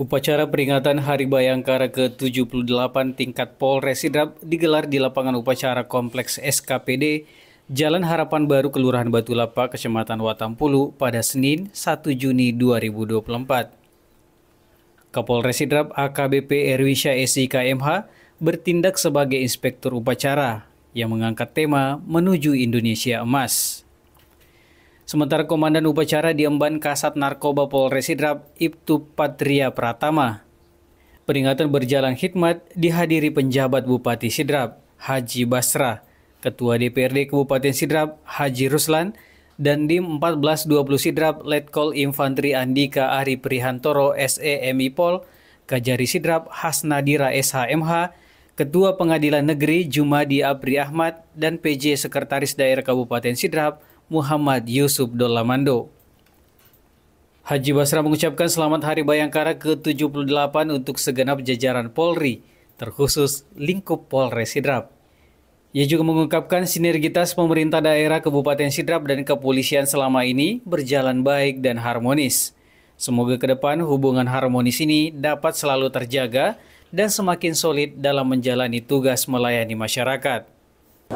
Upacara peringatan Hari Bayangkara ke-78 tingkat Polres Sidrap digelar di lapangan upacara Kompleks SKPD Jalan Harapan Baru Kelurahan Batu Lapa Kecamatan Watampulu pada Senin 1 Juni 2024. Kapolres Sidrap AKBP Erwisha SIKMH bertindak sebagai inspektur upacara yang mengangkat tema Menuju Indonesia Emas. Sementara Komandan Upacara diemban Kasat Narkoba Polres Sidrap Ibtu Patria Pratama. Peringatan berjalan khidmat dihadiri penjabat Bupati Sidrap, Haji Basra, Ketua DPRD Kabupaten Sidrap, Haji Ruslan, dan di 1420 Sidrap Letkol Infanteri Andika Ari Prihantoro SEMI Pol, Kajari Sidrap Hasnadira SHMH, Ketua Pengadilan Negeri Jumadi Abri Ahmad, dan PJ Sekretaris Daerah Kabupaten Sidrap, Muhammad Yusuf Dolamando. Haji Basra mengucapkan selamat Hari Bayangkara ke-78 untuk segenap jajaran Polri, terkhusus lingkup Polres Sidrap. Ia juga mengungkapkan sinergitas pemerintah daerah Kabupaten Sidrap dan kepolisian selama ini berjalan baik dan harmonis. Semoga ke depan hubungan harmonis ini dapat selalu terjaga dan semakin solid dalam menjalani tugas melayani masyarakat.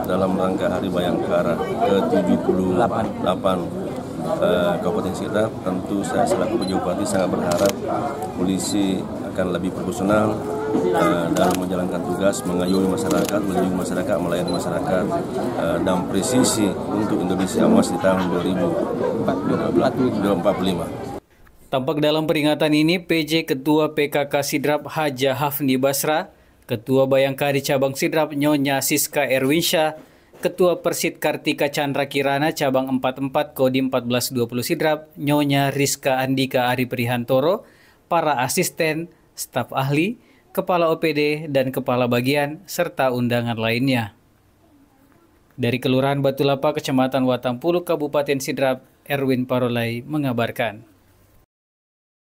Dalam rangka Hari Bayangkara ke-78 eh, Kabupaten Sirap, tentu saya selaku Pejabat Bupati sangat berharap polisi akan lebih profesional eh, dalam menjalankan tugas mengayomi masyarakat, melindungi masyarakat, melayani masyarakat eh, dan presisi untuk Indonesia emas di tahun 2045. Tampak dalam peringatan ini, PJ Ketua PKK Sidrap Haja Hafni Basra Ketua Bayangkari Cabang Sidrap Nyonya Siska Erwinsyah, Ketua Persit Kartika Chandra Kirana Cabang 44 Kodim 1420 Sidrap Nyonya Rizka Andika Ari Prihantoro, para asisten, staf ahli, kepala OPD, dan kepala bagian, serta undangan lainnya. Dari Kelurahan Batulapa, Kecamatan Watampulu, Kabupaten Sidrap, Erwin Parolai mengabarkan.